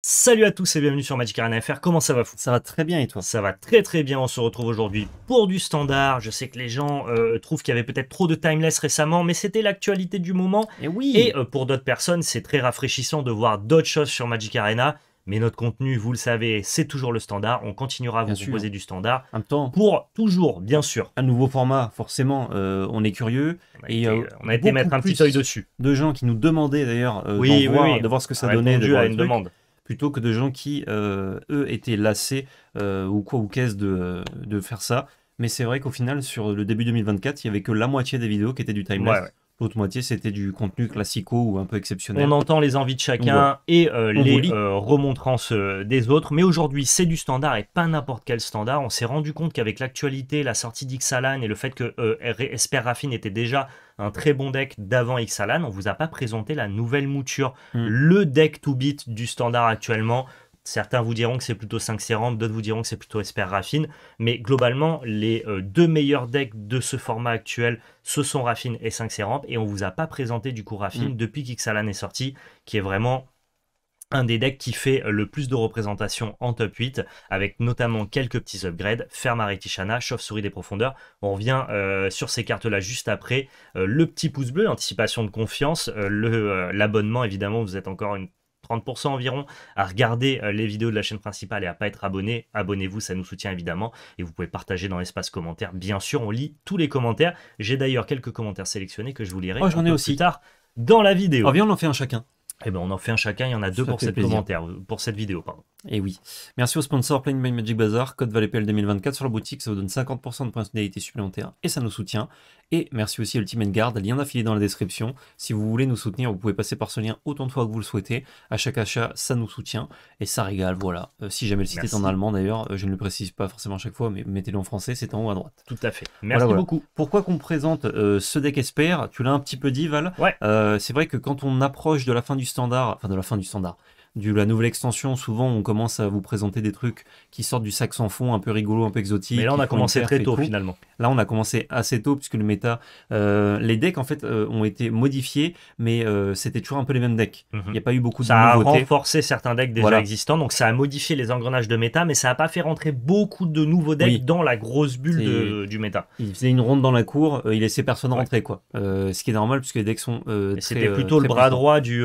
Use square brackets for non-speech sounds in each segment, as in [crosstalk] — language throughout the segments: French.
Salut à tous et bienvenue sur Magic Arena FR, comment ça va fou Ça va très bien et toi Ça va très très bien, on se retrouve aujourd'hui pour du standard, je sais que les gens euh, trouvent qu'il y avait peut-être trop de timeless récemment, mais c'était l'actualité du moment, et, eh oui. et euh, pour d'autres personnes c'est très rafraîchissant de voir d'autres choses sur Magic Arena, mais notre contenu, vous le savez, c'est toujours le standard, on continuera à vous proposer du standard, en même temps, pour toujours, bien sûr. Un nouveau format, forcément, euh, on est curieux, on a et été, on a été mettre un petit œil dessus. De gens qui nous demandaient d'ailleurs oui, voir, de voir ce que ça donnait, à une demande plutôt que de gens qui, euh, eux, étaient lassés euh, ou quoi ou qu'est-ce de, euh, de, faire ça. Mais c'est vrai qu'au final, sur le début 2024, il n'y avait que la moitié des vidéos qui étaient du time L'autre moitié, c'était du contenu classico ou un peu exceptionnel. On entend les envies de chacun et les remontrances des autres. Mais aujourd'hui, c'est du standard et pas n'importe quel standard. On s'est rendu compte qu'avec l'actualité, la sortie d'Ixalan et le fait que Esper Raffin était déjà un très bon deck d'avant Xalan. On vous a pas présenté la nouvelle mouture, hmm. le deck to beat du standard actuellement. Certains vous diront que c'est plutôt 5 Ramp, d'autres vous diront que c'est plutôt Esper Raffine. Mais globalement, les euh, deux meilleurs decks de ce format actuel, ce sont Raffine et 5 Ramp. Et on vous a pas présenté du coup Raffine hmm. depuis qu'Ixalan est sorti, qui est vraiment un des decks qui fait le plus de représentations en top 8, avec notamment quelques petits upgrades, Ferme et Chauve-souris des profondeurs. On revient euh, sur ces cartes-là juste après. Euh, le petit pouce bleu, anticipation de confiance, euh, l'abonnement, évidemment, vous êtes encore une 30% environ à regarder les vidéos de la chaîne principale et à pas être abonné, abonnez-vous, ça nous soutient évidemment et vous pouvez partager dans l'espace commentaire. Bien sûr, on lit tous les commentaires. J'ai d'ailleurs quelques commentaires sélectionnés que je vous lirai oh, j'en ai aussi. plus tard dans la vidéo. Oh, viens, on en fait un chacun. Eh ben, on en fait un chacun, il y en a deux pour cette pour cette vidéo, pardon. Et eh oui. Merci au sponsor Playing by Magic Bazaar, code valepl 2024 sur la boutique, ça vous donne 50% de points de supplémentaires et ça nous soutient. Et merci aussi à Team Guard, lien affilié dans la description. Si vous voulez nous soutenir, vous pouvez passer par ce lien autant de fois que vous le souhaitez. À chaque achat, ça nous soutient et ça régale. Voilà. Euh, si jamais le site est en allemand d'ailleurs, euh, je ne le précise pas forcément à chaque fois, mais mettez-le en français, c'est en haut à droite. Tout à fait. Merci beaucoup. Pourquoi qu'on présente euh, ce deck Esper Tu l'as un petit peu dit, Val. Ouais. c'est vrai que quand on approche de la fin du standard, enfin de la fin du standard, du la nouvelle extension, souvent on commence à vous présenter des trucs qui sortent du sac sans fond, un peu rigolo, un peu exotique. Mais là on a commencé très tôt finalement. Là on a commencé assez tôt puisque le méta, euh, les decks en fait euh, ont été modifiés, mais euh, c'était toujours un peu les mêmes decks. Mhm. Il n'y a pas eu beaucoup de nouveautés. Ça a renforcé certains decks déjà existants, donc ça a modifié les engrenages de méta, mais ça n'a pas fait rentrer beaucoup de nouveaux decks dans la grosse bulle du méta. Il faisait une ronde dans la cour, il laissait personne rentrer quoi. ce qui est normal puisque les decks sont. c'était plutôt le bras droit du,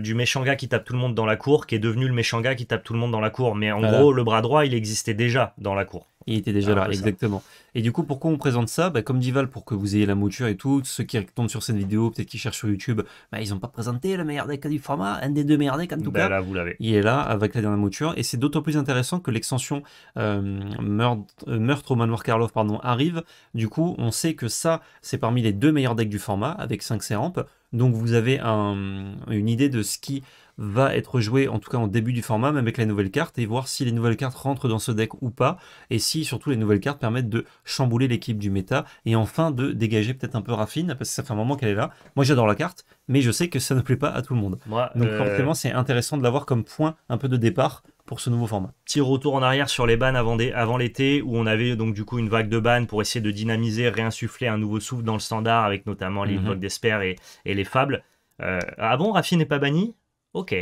du méchant gars qui tape tout le monde dans la cour, qui est devenu le méchant gars qui tape tout le monde dans la cour. Mais en gros, le bras droit, il existait déjà dans la cour. Il était déjà là, exactement. Et du coup, pourquoi on présente ça bah, Comme Dival pour que vous ayez la mouture et tout, ceux qui tombent sur cette vidéo, peut-être qui cherchent sur YouTube, bah, ils n'ont pas présenté le meilleur deck du format, un des deux meilleurs decks en tout bah cas. Là, vous l'avez. Il est là avec la dernière mouture. Et c'est d'autant plus intéressant que l'extension euh, euh, meurtre, au manoir Karloff pardon, arrive. Du coup, on sait que ça, c'est parmi les deux meilleurs decks du format, avec 5 C-Ramp. Donc vous avez une idée de ce qui va être joué en tout cas en début du format, même avec la nouvelle carte et voir si les nouvelles cartes rentrent dans ce deck ou pas, et si surtout les nouvelles cartes permettent de chambouler l'équipe du méta, et enfin de dégager peut-être un peu Raffine, parce que ça fait un moment qu'elle est là. Moi j'adore la carte, mais je sais que ça ne plaît pas à tout le monde. Donc euh, forcément c'est intéressant de l'avoir comme point un peu de départ pour ce nouveau format. Petit retour en arrière sur les bannes avant, l'été où on avait donc du coup une vague de bannes pour essayer de dynamiser, réinsuffler un nouveau souffle dans le standard avec notamment les mhm. blocs et, les Fables. Euh, ah bon, Raffine n'est pas bannie Ok.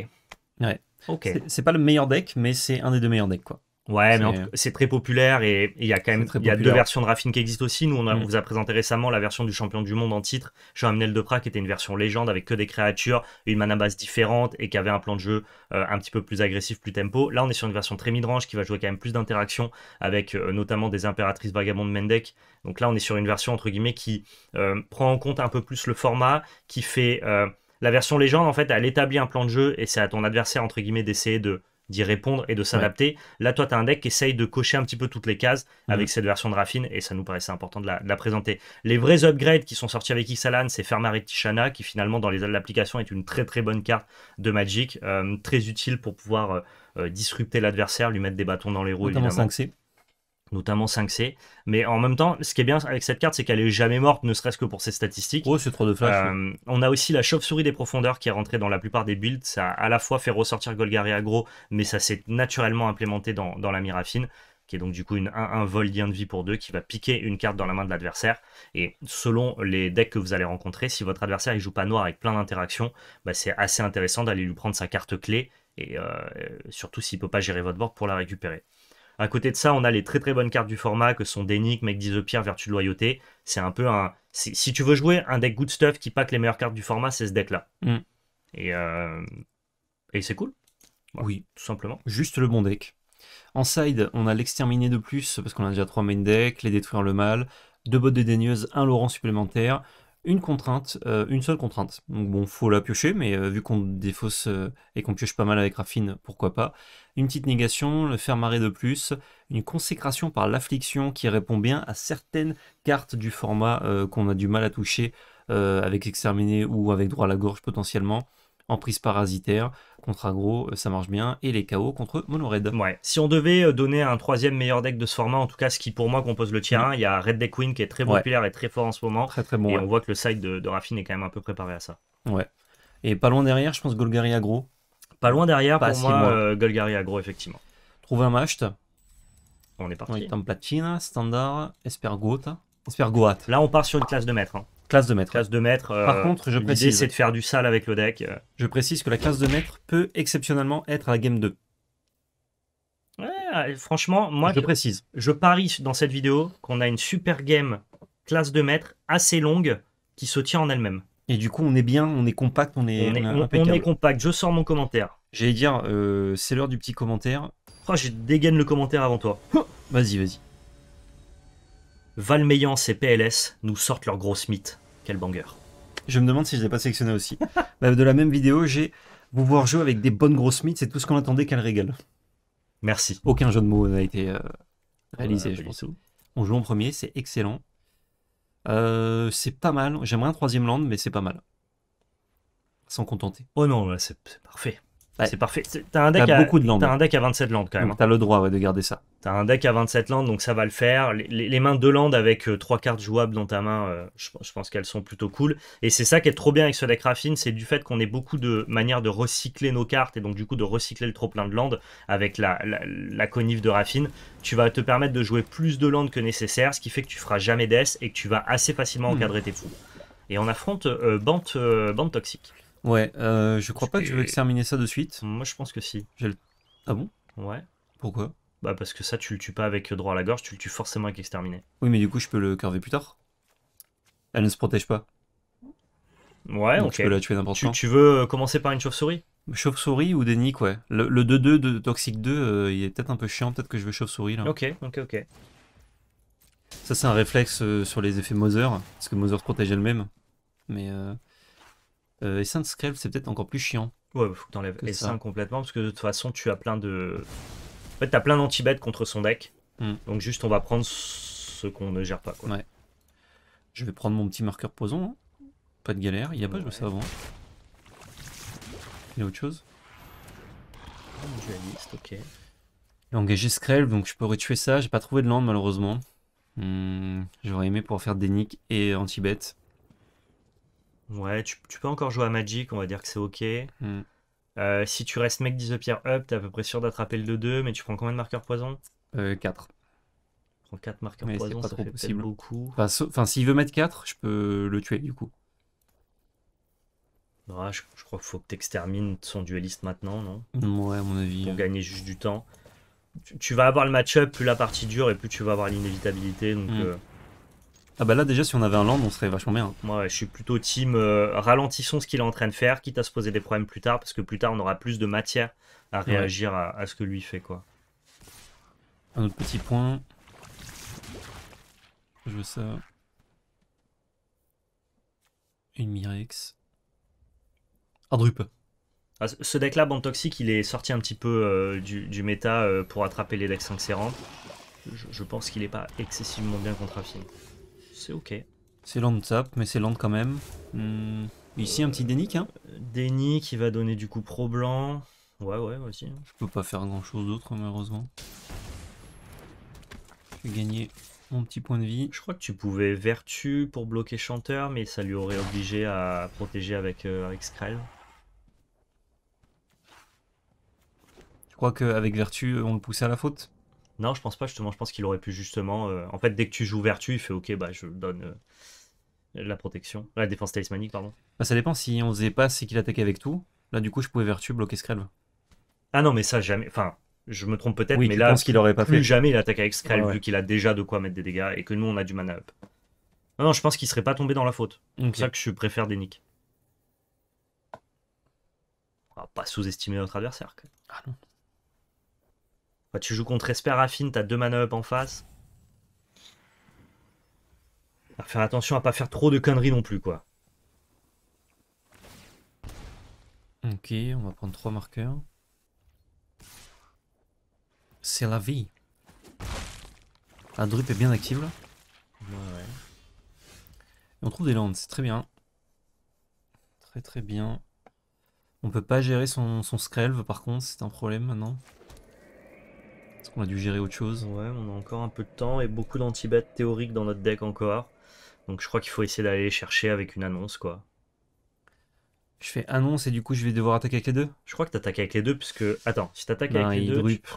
Ouais. Ok. C'est pas le meilleur deck, mais c'est un des deux meilleurs decks, quoi. Ouais, mais c'est très populaire et il y a quand même deux versions de Raffin qui existent aussi. Nous, mm. on, vous a présenté récemment la version du champion du monde en titre, Jean-Amnel Deprat, qui était une version légende avec que des créatures, une mana base différente et qui avait un plan de jeu euh, un petit peu plus agressif, plus tempo. Là, on est sur une version très midrange qui va jouer quand même plus d'interactions avec euh, notamment des impératrices vagabondes Mendek. Donc là, on est sur une version entre guillemets qui euh, prend en compte un peu plus le format, qui fait la version légende, en fait, elle établit un plan de jeu et c'est à ton adversaire, entre guillemets, d'essayer de d'y répondre et de s'adapter. Là, toi, tu as un deck qui essaye de cocher un petit peu toutes les cases avec mhm. cette version de Raffine et ça nous paraissait important de la, présenter. Les vrais upgrades qui sont sortis avec Ixalan, c'est et Tishana, qui finalement, dans les l'application, est une très très bonne carte de Magic, euh, très utile pour pouvoir euh, euh, disrupter l'adversaire, lui mettre des bâtons dans les roues. et évidemment notamment 5C. Mais en même temps, ce qui est bien avec cette carte, c'est qu'elle est jamais morte, ne serait-ce que pour ses statistiques. c'est trop de flash. Euh, on a aussi la chauve-souris des profondeurs qui est rentrée dans la plupart des builds. Ça a à la fois fait ressortir Golgari agro mais ça s'est naturellement implémenté dans, la Mirafine qui est donc du coup un vol lien de vie pour deux qui va piquer une carte dans la main de l'adversaire. Et selon les decks que vous allez rencontrer, si votre adversaire il joue pas noir avec plein d'interactions, bah c'est assez intéressant d'aller lui prendre sa carte clé et euh, surtout s'il peut pas gérer votre board pour la récupérer. À côté de ça, on a les très très bonnes cartes du format que sont Dénique, Mec The Pierre, Vertu de Loyauté. C'est un peu un. Si tu veux jouer un deck good stuff qui pack les meilleures cartes du format, c'est ce deck-là. Mm. Et, euh, Et c'est cool. oui. Tout simplement. Juste le bon deck. En side, on a l'exterminer de plus, parce qu'on a déjà trois main decks, les détruire le mal, deux bottes dédaigneuses, un Laurent supplémentaire une contrainte, euh, une seule contrainte. Donc bon, faut la piocher, mais euh, vu qu'on défausse euh, et qu'on pioche pas mal avec Raffine, pourquoi pas. Une petite négation, le fer marrer de plus, une consécration par l'affliction qui répond bien à certaines cartes du format qu'on a du mal à toucher avec Exterminé ou avec Droit à la gorge potentiellement en prise parasitaire, contre agro euh, ça marche bien, et les KO contre mono red. Ouais. Si on devait euh, donner un troisième meilleur deck de ce format, en tout cas ce qui pour moi compose le tien, il y a Red Deck Queen qui est très populaire et très fort en ce moment. Très très bon. Et on voit que le side de, de est quand même un peu préparé à ça. Ouais. Et pas loin derrière, je pense Golgari agro Pas loin derrière, pas pour moi, euh, Golgari effectivement. trouver un match. On est parti. On est en platine, standard, Espergoat. Espergoat. Là, on part sur une classe de maître. Hein. Classe de maître. Classe de maître. Euh, Par contre, je précise. L'idée, c'est de faire du sale avec le deck. Je précise que la classe de maître peut exceptionnellement être à la game 2. Ouais, franchement, moi. Je, précise. Je parie dans cette vidéo qu'on a une super game classe de maître assez longue qui se tient en elle-même. Et du coup, on est bien, on est compact, on est. On est, on, est compact. Je sors mon commentaire. J'allais dire, euh, c'est l'heure du petit commentaire. Oh, je dégaine le commentaire avant toi. Vas-y, vas-y. Valmeyance et PLS nous sortent leurs grosses mythes. Quel banger. Je me demande si je l'ai pas sélectionné aussi. [laughs] Bah, de la même vidéo, j'ai vous voir jouer avec des bonnes grosses mythes, c'est tout ce qu'on attendait qu'elle régale. Merci. Aucun jeu de mots n'a été euh, réalisé, je pense. On joue en premier, c'est excellent. Euh, c'est pas mal. Hein. J'aimerais un troisième land, mais c'est pas mal. Sans contenter. Oh non, c'est parfait. C'est parfait. T'as un, deck à, un deck à 27 landes quand même. T'as le droit de garder ça. T'as un deck à 27 landes, donc ça va le faire. Les, mains de landes avec euh, trois cartes jouables dans ta main, euh, je, pense qu'elles sont plutôt cool. Et c'est ça qui est trop bien avec ce deck Raffine, c'est du fait qu'on ait beaucoup de manières de recycler nos cartes et donc du coup de recycler le trop plein de landes avec la, conif de Raffine. Tu vas te permettre de jouer plus de landes que nécessaire, ce qui fait que tu feras jamais death et que tu vas assez facilement hmm. encadrer tes fous. Et on affronte Bande euh, bande Toxique. Ouais, euh, je crois pas que, je veux exterminer ça de suite. Moi, je pense que si. Ah bon Ouais. Pourquoi Bah, parce que ça, tu le tues pas avec droit à la gorge, tu le tues forcément avec exterminé. Oui, mais du coup, je peux le curver plus tard. Elle ne se protège pas. Ouais, Donc, ok. Tu peux la tuer n'importe Tu veux euh, commencer par une chauve-souris Chauve-souris ou des quoi. ouais. Le 2-2 de Toxic 2, euh, il est peut-être un peu chiant, peut-être que je veux chauve-souris là. Ok, ok, ok. Ça, c'est un réflexe sur les effets Mother, parce que Mother se protège elle-même. Mais. Euh... Euh, de c'est peut-être encore plus chiant. Ouais, faut que t'enlèves les complètement, parce que de toute façon, tu as plein de. En fait, t'as plein danti contre son deck. Mm. Donc, juste, on va prendre ce qu'on ne gère pas. Ouais. Je vais prendre mon petit marqueur poison. Hein. Pas de galère. Il y a pas pas je sais avant. Il y a autre chose ah, ok. Il a engagé donc je pourrais tuer ça. J'ai pas trouvé de land, malheureusement. Hmm, j'aurais aimé pouvoir faire des nicks et anti-bêtes. Ouais, tu, peux encore jouer à Magic, on va dire que c'est ok. Hmm. Euh, si tu restes mec 10 up, t'es à peu près sûr d'attraper le 2-2, mais tu prends combien de marqueurs poison 4. Euh, prends 4 marqueurs poison, ça fait beaucoup. Enfin, s'il veut mettre 4, je peux le tuer du coup. Bah, je, crois qu'il faut que t'extermines son dueliste maintenant, non Ouais, à mon avis. Pour euh. gagner juste du temps. Tu, vas avoir le match-up, plus la partie dure et plus tu vas avoir l'inévitabilité. Donc, hmm. Ah bah là déjà si on avait un land on serait vachement bien. Moi je suis plutôt team euh, ralentissons ce qu'il est en train de faire, quitte à se poser des problèmes plus tard, parce que plus tard on aura plus de matière à réagir à, ce que lui fait quoi. Un autre petit point. Je veux ça. Une Mirex. Un drupe. Ah, ce deck là, Bande Toxique, il est sorti un petit peu euh, du, méta euh, pour attraper les decks 5 je, je, pense qu'il est pas excessivement bien contre Affine. C'est ok. C'est land tape, mais c'est lente quand même. Hmm. Ici, un petit déni, Hein. Euh, qui va donner du coup pro blanc. Ouais, ouais, aussi. Hein. Je peux pas faire grand chose d'autre, malheureusement. Je vais gagner mon petit point de vie. Je crois que tu pouvais vertu pour bloquer chanteur, mais ça lui aurait obligé à protéger avec, euh, avec Je crois qu'avec vertu, on le poussait à la faute. Non, je pense pas justement. Je pense qu'il aurait pu justement. Euh, en fait, dès que tu joues vertu, il fait OK, bah je donne euh, la protection, la défense talismanique, pardon. Bah, ça dépend si on faisait pas, c'est qu'il attaquait avec tout. Là, du coup, je pouvais vertu bloquer Skrelve. Ah non, mais ça jamais. Enfin, je me trompe peut-être, Oui, mais là, pense qu'il aurait pas plus fait. jamais il attaque avec Skrelv vu qu'il a déjà de quoi mettre des dégâts et que nous on a du mana up. Non, non, je pense qu'il serait pas tombé dans la faute. C'est ça que je préfère des nicks. On va pas sous-estimer notre adversaire. Ah non. Bah, tu joues contre Esper Affine, t'as deux manœuvres en face. faire attention à pas faire trop de conneries non plus, quoi. Ok, on va prendre trois marqueurs. C'est la vie. La drupe est bien active là. Ouais. Et on trouve des lands, c'est très bien. Très très bien. On peut pas gérer son, son par contre, c'est un problème maintenant. On a dû gérer autre chose. Ouais, on a encore un peu de temps et beaucoup danti théoriques dans notre deck encore. Donc je crois qu'il faut essayer d'aller chercher avec une annonce, quoi. Je fais annonce et du coup je vais devoir attaquer avec les deux Je crois que t'attaques avec les deux puisque... Attends, si t'attaques ben, avec les deux, drupe.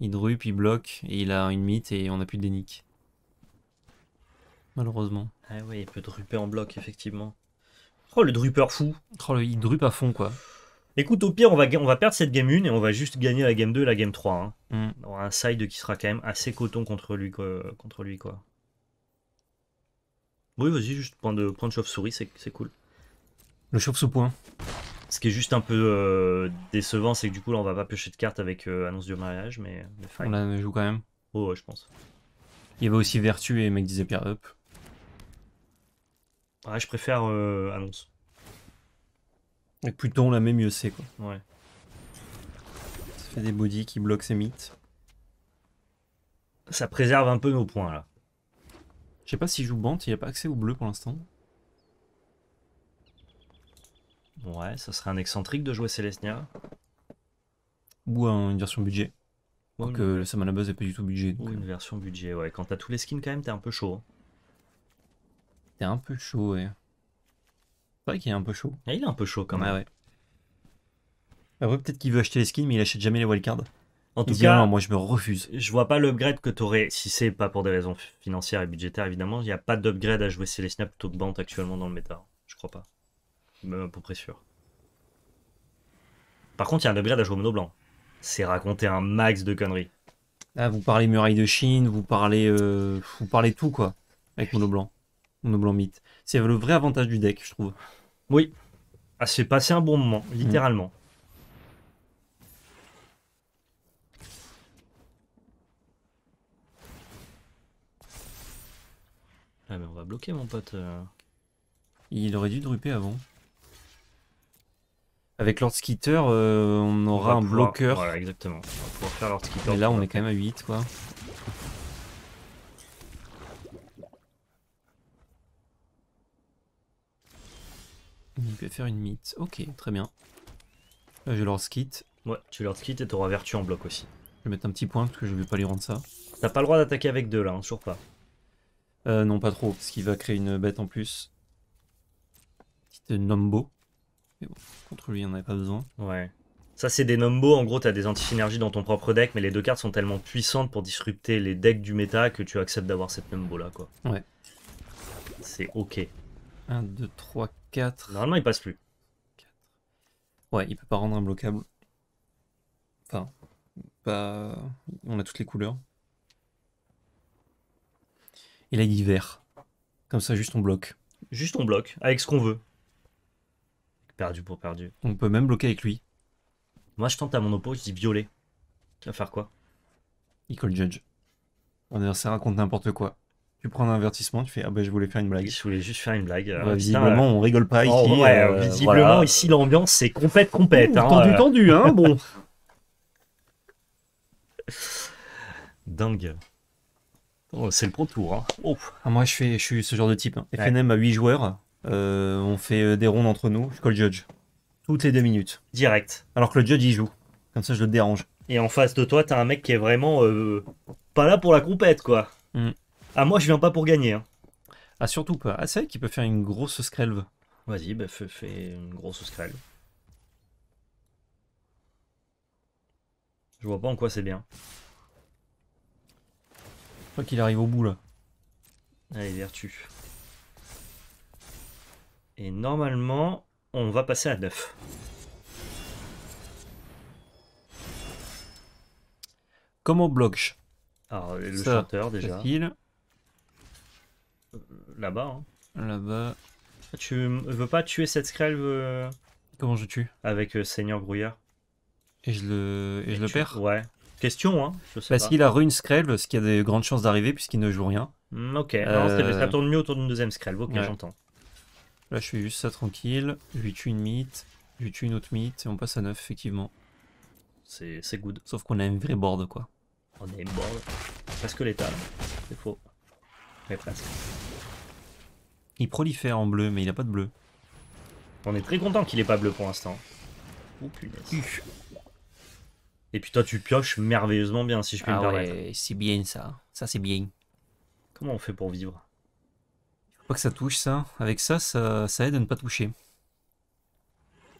Il drupe, il bloque et il a une mythe et on a plus de dénique. Malheureusement. Ah ouais, il peut druper en bloc effectivement. Oh le drupeur fou Oh le, il drupe à fond quoi. Écoute, au pire, on va, on va perdre cette game 1 et on va juste gagner la game 2 et la game 3. On aura un side qui sera quand même assez coton contre lui, Contre lui, quoi. Oui, vas-y, juste point de, chauve-souris, c'est cool. Le chauve-sous-point. Ce qui est juste un peu euh, décevant, c'est que du coup, là, on va pas piocher de cartes avec euh, annonce du mariage, mais, On la joue quand même. Oh, ouais, je pense. Il y avait aussi Vertu et Mec disait Pierre Up. Ouais, je préfère euh, annonce. Et plus la met, mieux c'est quoi. Ouais. Ça fait des body qui bloquent ses mythes. Ça préserve un peu nos points là. Je sais pas si je joue Bant, il n'y a pas accès au bleu pour l'instant. Ouais, ça serait un excentrique de jouer Célestia. Ou une version budget. Donc le Samana Buzz n'est pas du tout budget. Ou une euh. version budget, ouais. Quand t'as tous les skins quand même, t'es un peu chaud. Hein. T'es un peu chaud, ouais. C'est vrai qu'il est un peu chaud. Ah, il est un peu chaud quand même. ouais. Après, peut-être qu'il veut acheter les skins, mais il achète jamais les wildcards. En tout cas, moi je me refuse. Je vois pas l'upgrade que tu aurais, si c'est pas pour des raisons financières et budgétaires évidemment, il n'y a pas d'upgrade à jouer les plutôt que Bant actuellement dans le méta. Je crois pas. Même à peu près sûr. Par contre, il y a un upgrade à jouer mono blanc. C'est raconter un max de conneries. Ah, vous parlez muraille de Chine, vous parlez, euh, vous parlez tout quoi, avec mono blanc oublie mythe. C'est le vrai avantage du deck, je trouve. Oui. Ah, j'ai passé un bon moment, littéralement. Ah mais on va bloquer mon pote. Euh. Il aurait dû druper avant. Avec Lord Skitter, euh, on aura un bloqueur. Voilà, exactement. On va faire Lord Skitter. Et là, on est quand même à 8, quoi. Il peut faire une mythe. Ok, très bien. Là, euh, je leur skit. Ouais, tu leur skit et t'auras vertu en bloc aussi. Je vais mettre un petit point parce que je veux pas lui rendre ça. T'as pas le droit d'attaquer avec deux là, hein, toujours pas. Euh, non, pas trop, parce qu'il va créer une bête en plus. Petite nombo. Mais bon, contre lui, on avait pas besoin. Ouais. Ça, c'est des nombo. En gros, t'as des anti-synergies dans ton propre deck, mais les deux cartes sont tellement puissantes pour disrupter les decks du méta que tu acceptes d'avoir cette nombo là, quoi. Ouais. C'est ok. 1, 2, 3, 4. Normalement, il passe plus. Ouais, il peut pas rendre un blocable. Enfin, pas... on a toutes les couleurs. Il a dit vert. Comme ça, juste on bloque. Juste on bloque, avec ce qu'on veut. Perdu pour perdu. On peut même bloquer avec lui. Moi, je tente à mon opposé, je dis violet. Tu vas faire quoi Il judge. On adversaire raconte n'importe quoi. Tu prends un avertissement, tu fais Ah ben je voulais faire une blague. Je voulais juste faire une blague. Euh, visiblement, on rigole pas oh, ici. ouais, euh, visiblement, ici, l'ambiance, c'est compète, compète. tendu, tendu, hein, hein [laughs] bon. [laughs] Dingue. Oh, c'est le pro tour. Hein. Oh. Ah, moi, je, fais, je suis ce genre de type. Hein. FNM a à 8 joueurs. Euh, on fait des rondes entre nous. Je call judge. Toutes les deux minutes. Direct. Alors que le judge, il joue. Comme ça, je le dérange. Et en face de toi, t'as un mec qui est vraiment pas là pour la compète, quoi. Mm. Ah, moi, je viens pas pour gagner. Hein. Ah, surtout pas. Ah, c'est vrai qu'il peut faire une grosse screlve. Vas-y, bah, fais, une grosse screlve. Je vois pas en quoi c'est bien. Je crois qu'il arrive au bout, là. Allez, vertu. Et normalement, on va passer à 9. Comment bloque Alors, le chanteur, déjà. Là-bas. Hein. Là-bas. Tu veux pas tuer cette screlve euh, Comment je tue Avec euh, Seigneur Brouillard. Et je le, le perds Ouais. Question, hein. Je sais Parce qu'il a rune Screlve, ce qui a des grandes chances d'arriver puisqu'il ne joue rien. Hmm, ok, euh, ça tourne mieux autour d'une deuxième Screlve, ok, j'entends. Là, je fais juste ça tranquille. Je lui tue une mythe, je lui tue une autre mythe et on passe à 9, effectivement. C'est good. Sauf qu'on a une vraie board, quoi. On a une board. Parce que l'état, c'est faux. Il prolifère en bleu, mais il n'a pas de bleu. On est très content qu'il n'ait pas bleu pour l'instant. Oh, et puis toi, tu pioches merveilleusement bien, si je peux me ah permettre. c'est bien ça. Ça, c'est bien. Comment on fait pour vivre pas que ça touche ça. Avec ça, ça, aide à ne pas toucher.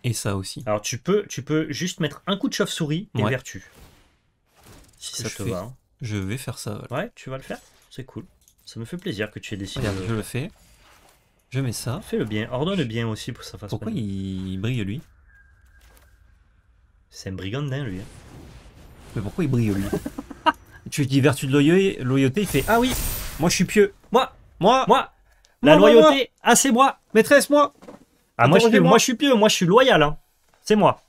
Et ça aussi. Alors tu peux, tu peux juste mettre un coup de chauve-souris et vertu. Si ça te va. Hein. Je vais faire ça. Ouais, tu vas le faire. C'est cool. Ça me fait plaisir que tu aies décidé. je le fais. Je mets ça. Fais le bien. Ordonne le bien aussi pour sa face. Pourquoi il brille lui C'est un brigand lui. Hein. Mais pourquoi il brille lui [laughs] Tu dis vertu de loyauté, il fait Ah oui, moi je suis pieux. Moi Moi Moi La loyauté, ah c'est moi Maîtresse, moi Ah moi, je suis, moi je suis pieux, moi je suis loyal. Hein. C'est moi.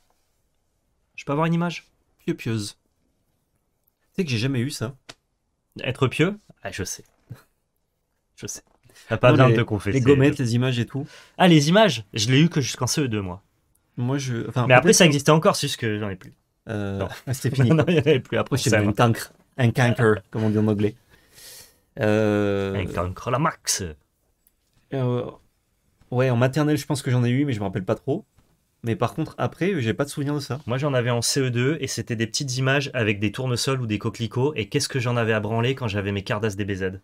Je peux avoir une image Pieux pieuse. Tu sais que j'ai jamais eu ça. Être pieux ah, Je sais. T'as pas les, de Les gommettes, les images et tout. Ah, les images Je l'ai eu que jusqu'en CE2, moi. Moi, je. Enfin, mais après, ça existait encore, c'est juste que j'en ai plus. Euh... Ah, c'était [laughs] fini. non, il n'y en avait plus. Après, c'est un cancre. Un cancre, [laughs] comme on dit en anglais. Euh, un cancre, la max. Euh, ouais, en maternelle, je pense que j'en ai eu, mais je me rappelle pas trop. Mais par contre, après, j'ai pas de souvenir de ça. Moi, j'en avais en CE2 et c'était des petites images avec des tournesols ou des coquelicots. Et qu'est-ce que j'en avais à branler quand j'avais mes des DBZ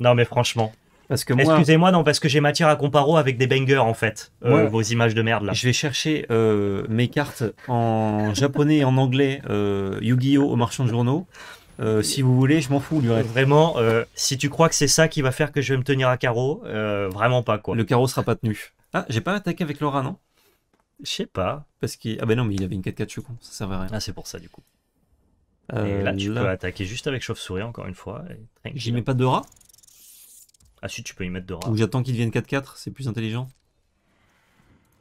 non, mais franchement. Parce Excusez-moi, non, parce que j'ai matière à comparo avec des bangers en fait, euh, vos images de merde là. Je vais chercher euh, mes cartes en japonais et en anglais, euh, Yu-Gi-Oh! au marchand de journaux. si vous voulez, je m'en fous Vraiment, si tu crois que c'est ça qui va faire que je vais me tenir à carreau, vraiment pas quoi. Le carreau sera pas tenu. Ah, j'ai pas attaqué avec rat non Je sais pas. Parce qu'il. Ah ben non, mais il y avait une 4 4 je suis con, ça servait à rien. Ah, c'est pour ça du coup. là, tu peux attaquer juste avec chauve-souris encore une fois. J'y mets pas de rat ah si, tu peux y mettre de Ou j'attends qu'il devienne 4-4, c'est plus intelligent.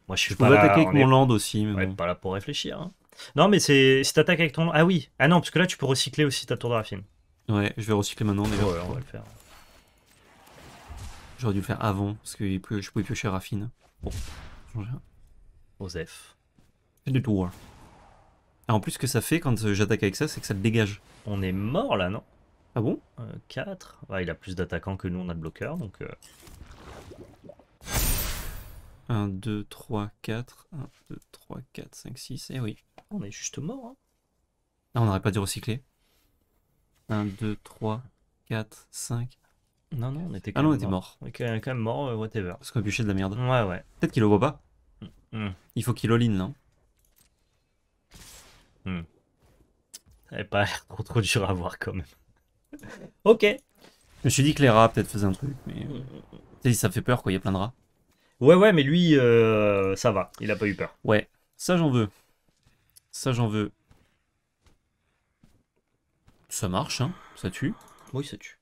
Moi, je suis pas peux attaquer avec mon land aussi. Mais pas là pour réfléchir. Hein. Non, mais c'est si t'attaques avec ton Ah oui. Ah non, parce que là, tu peux recycler aussi ta tour de raffine Ouais, je vais recycler maintenant. Ouais, on va le faire. J'aurais dû le faire avant, parce que je pouvais piocher Raffine. Bon, du tour. Ah, en plus, ce que ça fait quand j'attaque avec ça, c'est que ça le dégage. On est mort là, non ah bon 4 euh, bah, Il a plus d'attaquants que nous, on a de bloqueurs, donc... 1, 2, 3, 4, 1, 2, 3, 4, 5, 6, et oui. On est juste mort. Hein. Ah, on n'aurait pas dû recycler. 1, 2, 3, 4, 5. Non, non, on était ah quand ah, même non, mort. On était quand même mort, euh, whatever. Parce qu'on a bûché de la merde. Ouais, ouais. Peut-être qu'il le voit pas. Mm, mm. Il faut qu'il all in, non mm. Ça n'avait pas trop, trop dur à voir quand même. [laughs] ok. Je me suis dit que les rats peut-être faisaient un truc, mais euh, mm. ça fait peur quoi, il y a plein de rats. Ouais, ouais, mais lui, euh, ça va, il a pas eu peur. Ouais, ça j'en veux. Ça j'en veux. Ça marche, hein, ça tue. Oui, ça tue.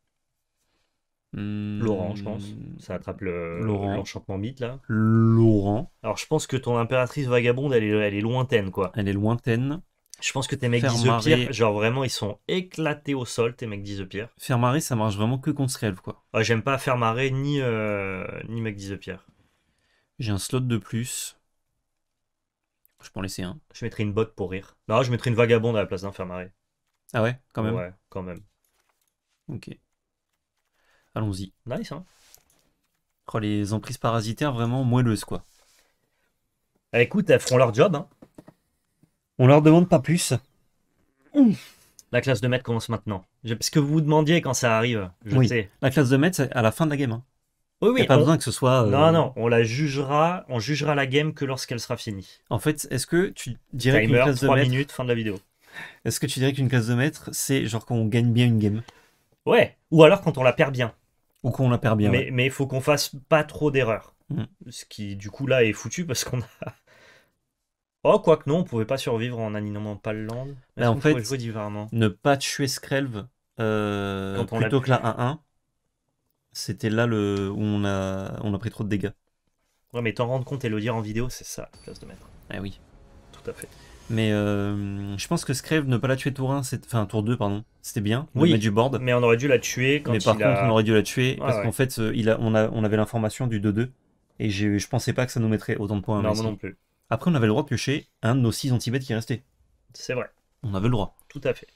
Hmm. Laurent, je pense. Ça attrape l'enchantement mythe, là. Laurent. Alors, je pense que ton impératrice vagabonde, elle est, elle est lointaine, quoi. Elle est lointaine. Je pense que tes mecs disent Genre vraiment, ils sont éclatés au sol, tes mecs disent pierre. pierre. ça marche vraiment que contre Skelv, quoi. Ouais, ah, J'aime pas faire ni, euh, ni mec disent pierre J'ai un slot de plus. Je peux en laisser un. Je mettrai une botte pour rire. Non, je mettrai une vagabonde à la place d'un faire Ah ouais, quand même Ouais, quand même. Ok. Allons-y. Nice, hein oh, les emprises parasitaires vraiment moelleuses, quoi. Eh, écoute, elles feront leur job, hein. On leur demande pas plus. La classe de maître commence maintenant. Parce que vous vous demandiez quand ça arrive, La classe de maître, c'est à la fin de la game. Hein. Oui, a pas besoin que ce soit. Euh, non, non, on la jugera, on jugera la game que lorsqu'elle sera finie. En fait, est-ce que tu dirais qu'une classe de maître. minutes, fin de la vidéo. Est-ce que tu dirais qu'une classe de maître, c'est genre qu'on gagne bien une game Ouais, ou alors quand on la perd bien. Ou qu'on la perd bien. Mais il faut qu'on fasse pas trop d'erreurs. Hmm. Ce qui, du coup, là, est foutu parce qu'on a. Oh, que non, on pouvait pas survivre en animant pas le land. mais bah, en fait, ne pas tuer Screlve euh, plutôt que la 1-1, c'était là le, où on a, on a pris trop de dégâts. Ouais, mais t'en rendre compte et le dire en vidéo, c'est ça, place de mettre. Ah eh oui. Tout à fait. Mais euh, je pense que Screlve ne pas la tuer tour 1, enfin tour 2, pardon, c'était bien. Oui, du board. mais on aurait dû la tuer quand Mais par contre, on aurait dû la tuer parce qu'en fait, euh, il a, on, a, on avait l'information du 2-2 et je pensais pas que ça nous mettrait autant de points. Non, moi non plus. Après, on avait le droit de piocher un de nos 6 anti-bêtes qui restait. C'est vrai. On avait le droit. Tout à fait.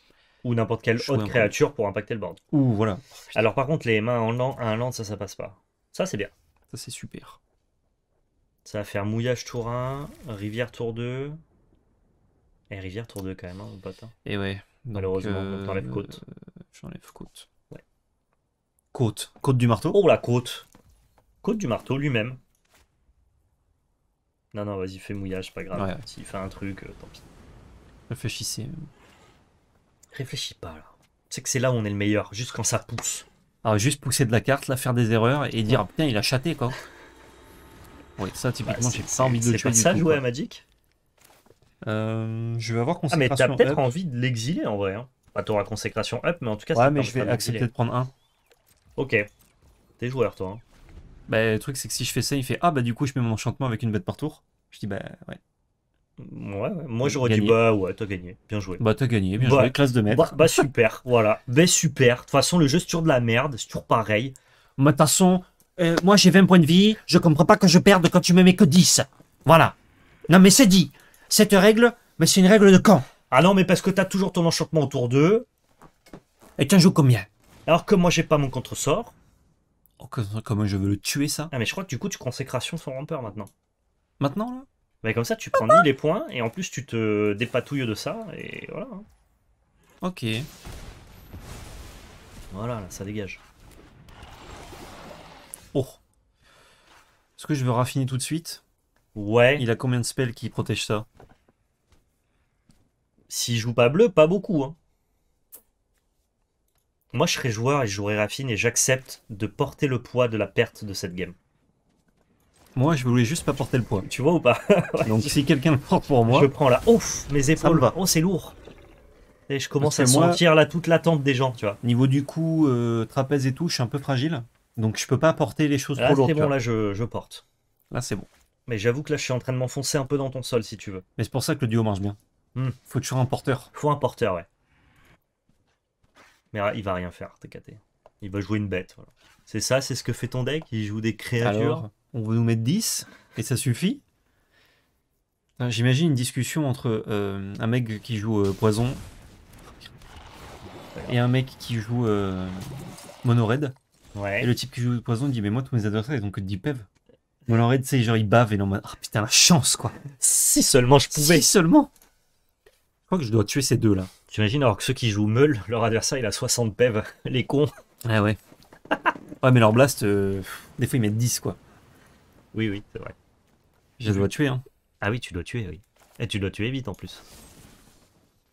Ou n'importe quelle autre créature pour impacter le board. Ou voilà. Oh, Alors par contre, les mains en land, un land, ça, ça passe pas. Ça, c'est bien. Ça, c'est super. Ça va faire mouillage tour 1, rivière tour 2. Et rivière tour 2 quand même, hein, Et hein. eh ouais. Malheureusement, euh, côte. Euh, j'enlève côte. Ouais. Côte. Côte du marteau Oh la côte. Côte du marteau lui-même. Non, non, vas-y, fais mouillage, pas grave. S'il fait un truc, euh, tant pis. Réfléchissez. Réfléchis pas, là. C'est que c'est là où on est le meilleur, juste quand ça pousse. Alors ah, juste pousser de la carte, là, faire des erreurs et dire, putain, il a chaté, quoi. Ouais, ça, typiquement, bah, j'ai pas envie de le tuer. C'est ça jouer à Magic euh, Je vais avoir consécration. Ah, mais t'as peut-être envie de l'exiler, en vrai. Hein. Bah, t'auras consécration up, mais en tout cas, Ouais, mais je vais accepter de prendre un. Ok. T'es joueur, toi. Hein. Bah, le truc, c'est que si je fais ça, il fait Ah, bah, du coup, je mets mon enchantement avec une bête par tour. Je dis Bah, ouais. Ouais, moi j'aurais dit bah ouais, t'as gagné, bien joué. Bah t'as gagné, bien bah, joué, classe de maître. Bah, bah super, [laughs] voilà, bah super. De toute façon, le jeu c'est toujours de la merde, c'est toujours pareil. Mais de toute façon, euh, moi j'ai 20 points de vie, je comprends pas que je perde quand tu me mets que 10. Voilà. Non mais c'est dit, cette règle, mais c'est une règle de camp. Ah non, mais parce que t'as toujours ton enchantement autour d'eux. Et t'en joues combien Alors que moi j'ai pas mon contresort. Oh, comment je veux le tuer ça Ah mais je crois que du coup tu consécration son rampeur maintenant. Maintenant là Bah comme ça tu ah prends bah ni les points et en plus tu te dépatouilles de ça et voilà. Hein. Ok. Voilà, là, ça dégage. Oh Est-ce que je veux raffiner tout de suite Ouais. Il a combien de spells qui protègent ça S'il joue pas bleu, pas beaucoup. Hein. Moi, je serais joueur et je jouerais Raffine et j'accepte de porter le poids de la perte de cette game. Moi, je voulais juste pas porter le poids. Tu vois ou pas [laughs] Donc, si quelqu'un le porte pour moi. Je prends là. Ouf, mes épaules. Oh, c'est lourd. Et je commence à sentir là toute l'attente des gens, tu vois. Niveau du coup, euh, trapèze et tout, je suis un peu fragile. Donc, je peux pas porter les choses trop lourdes. C'est bon, là, je, porte. Là, c'est bon. Mais j'avoue que là, je suis en train de m'enfoncer un peu dans ton sol, si tu veux. Mais c'est pour ça que le duo marche bien. Hmm. que Faut toujours un porteur. Faut un porteur, ouais. Mais ah, il va rien faire, TKT. Il va jouer une bête. Voilà. C'est ça, c'est ce que fait ton deck. Il joue des créatures. on veut nous mettre 10 et ça suffit hein, J'imagine une discussion entre euh, un mec qui joue euh, poison et un mec qui joue euh, mono red. Ouais. Et le type qui joue poison dit Mais moi, tous mes adversaires, ils ont que 10 pev. Mono red, c'est genre, il bave et non, ah putain, la chance quoi. Si seulement je pouvais. Si seulement. Je crois que je dois tuer ces deux là. J'imagine alors que ceux qui jouent Meul, leur adversaire il a 60 pev, [laughs] les cons. Ah ouais. [laughs] ouais mais leur blast, euh, des fois ils mettent 10 quoi. Oui oui, c'est vrai. Je dois tuer hein. Ah oui, tu dois tuer, oui. Et eh, tu dois tuer vite en plus.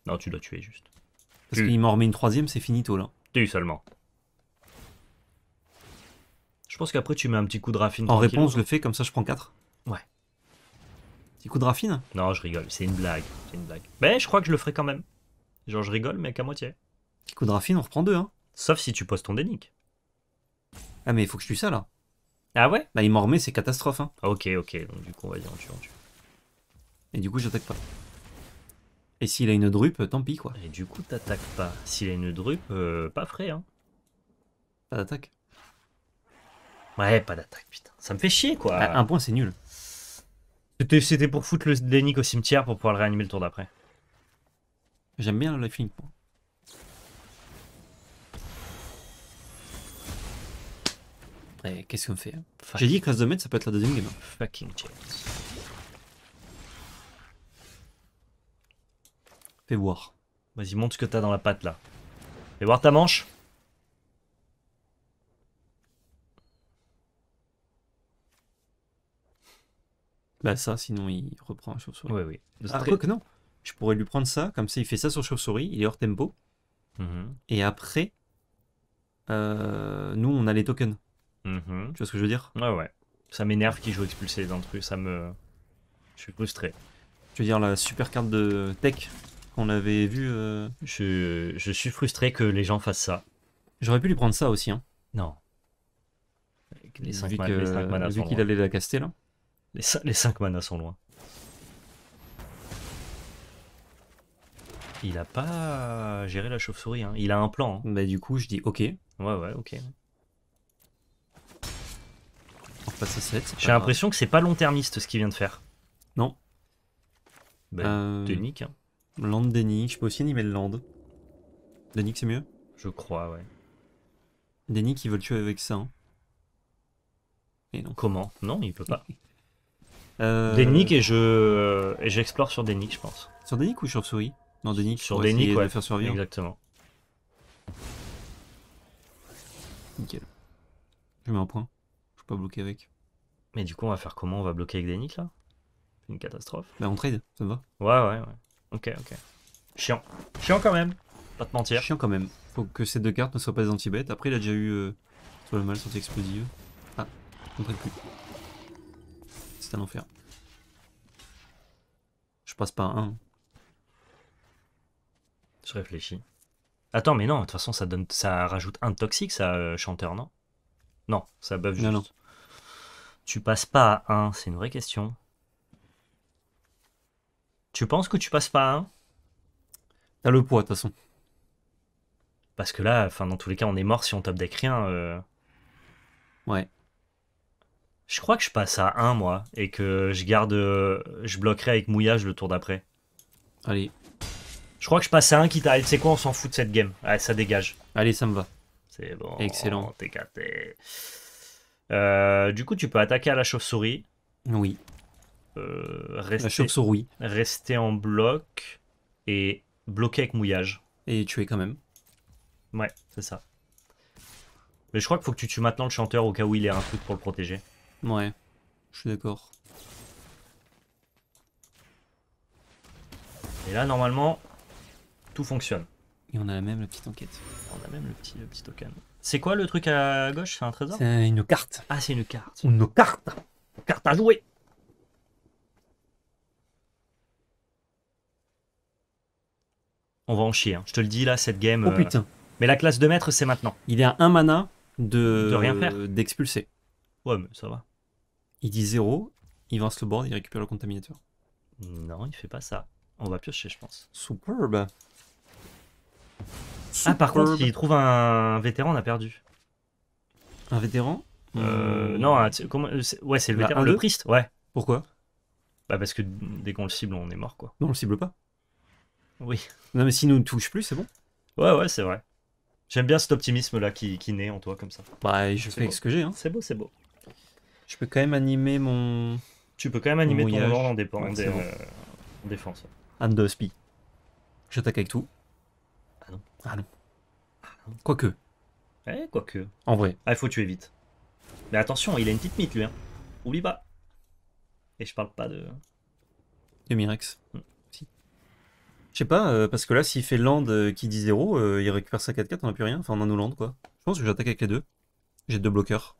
Non, tu dois tuer juste. Parce qu'il m'en remet une troisième, c'est fini tôt là. Tu seulement. Je pense qu'après tu mets un petit coup de raffine. En réponse, je le fais, comme ça je prends 4. Ouais. Petit coup de raffine Non, je rigole, c'est une blague. C'est une blague. Mais ben, je crois que je le ferai quand même. Genre, je rigole, mais à moitié. coup de raffine, on reprend deux, hein. Sauf si tu poses ton dénique. Ah, mais il faut que je tue ça, là. Ah ouais Bah, il m'en remet, c'est catastrophe, hein. Ah, ok, ok, donc du coup, on va dire on tue, on tue. Et du coup, j'attaque pas. Et s'il a une drupe, tant pis, quoi. Et du coup, t'attaques pas. S'il a une drupe, euh, pas frais, hein. Pas d'attaque. Ouais, pas d'attaque, putain. Ça me fait chier, quoi. Ah, un point, c'est nul. C'était pour foutre le dénique au cimetière pour pouvoir le réanimer le tour d'après. J'aime bien le life link, moi. qu'est-ce qu'on fait hein? J'ai dit classe de maître, ça peut être la deuxième game. Fucking chance. Fais voir. Vas-y, montre ce que t'as dans la patte, là. Fais voir ta manche. Bah ça, sinon il reprend un ouais. Ouais Oui, oui. Ah, que non je pourrais lui prendre ça, comme ça il fait ça sur chauve-souris, il est hors tempo. Mhm. Et après, euh, nous on a les tokens. Mhm. Tu vois ce que je veux dire Ouais, ouais. Ça m'énerve qu'il joue expulsé dans le truc, ça me. Je suis frustré. Tu veux dire la super carte de tech qu'on avait vue euh je, suis frustré que les gens fassent ça. J'aurais pu lui prendre ça aussi. Hein. Non. vu qu'il allait la caster là. les 5 manas sont loin. il a pas géré la chauve-souris. Hein. Il a un plan. mais hein. bah, du coup, je dis ok. Ouais, ouais, ok. J'ai l'impression que c'est pas long-termiste ce qu'il vient de faire. Non. Ben Land Denick. Je peux aussi animer le Land. Denick, c'est mieux Je crois, ouais. Denick, il veut le tuer avec ça. Et non. Comment Non, il peut pas. Euh... et je. Et j'explore sur Denick, je pense. Sur Denick ou chauve-souris non, Sur des nicks, faire survivre. Exactement. Nickel. Je mets un point. Je peux pas bloquer avec. Mais du coup, on va faire comment On va bloquer avec des là une catastrophe. Bah, on trade, ça va. Ouais, ouais, ouais. Ok, ok. Chiant. Chiant quand même. Pas te mentir. Chiant quand même. Faut que ces deux cartes ne soient pas des anti-bêtes. Après, il a déjà eu. Euh, sur le mal, soit explosive. Ah, on trade plus. C'est un enfer. Je passe pas un. Je réfléchis. Attends, mais non, de toute façon, ça, donne, ça rajoute un de toxique, ça, euh, chanteur, non Non, ça buff juste. Tu passes pas à 1, c'est une vraie question. Tu penses que tu passes pas à 1 T'as le poids, de toute façon. Parce que là, enfin, dans tous les cas, on est mort si on tape deck rien. Euh. Ouais. Je crois que je passe à 1, moi, et que je garde. Euh, je bloquerai avec mouillage le tour d'après. Allez, je crois que je passe à un qui t'a... Tu sais quoi, on s'en fout de cette game. Ouais, ça dégage. Allez, ça me va. C'est bon. Excellent. T'es euh, du coup, tu peux attaquer à la chauve-souris. Oui. Euh, la chauve-souris. Rester en bloc et bloquer avec mouillage. Et tuer quand même. Ouais, c'est ça. Mais je crois qu'il faut que tu tues maintenant le chanteur au cas où il ait un truc pour le protéger. Ouais, je suis d'accord. Et là, normalement, fonctionne. Et on a la même petite enquête. On a même le petit, petit token. C'est quoi le truc à gauche C'est un trésor C'est une carte. Ah, c'est une carte. Une carte Une carte à jouer On va en chier, hein. je te le dis là, cette game. Oh euh, Mais la classe de maître, c'est maintenant. Il est à un mana de, rien faire. D'expulser. Ouais, mais ça va. Il dit zéro il vince le board, il récupère le contaminateur. Non, il fait pas ça. On va piocher, je pense. Superbe ah, par contre, s'il trouve un... vétéran, on a perdu. Un vétéran euh, euh Non, ouais, c'est le bah, vétéran. le priest, ouais. Pourquoi Bah, parce que dès qu'on le cible, on est mort, quoi. Non, on le cible pas. Oui. Non, mais s'il nous touche plus, c'est bon. Ouais, ouais, c'est vrai. J'aime bien cet optimisme-là qui... naît en toi comme ça. Bah, je fais ce que j'ai. Hein. C'est beau, c'est beau. Je peux quand même animer mon. Tu peux quand même animer ton en, euh, en, défense. And the J'attaque avec tout. Ah Quoique. Eh quoique. En vrai. Ah, il faut tuer vite. Mais attention, il a une petite mythe, lui. Hein. Oublie pas. Et je parle pas de... De Mirex. Hmm. Si. Je sais pas, euh, parce que là, s'il fait land euh, qui dit 0, euh, il récupère sa 4-4, on a plus rien. Enfin, on a nos land, quoi. Je pense que j'attaque avec les deux. J'ai deux bloqueurs.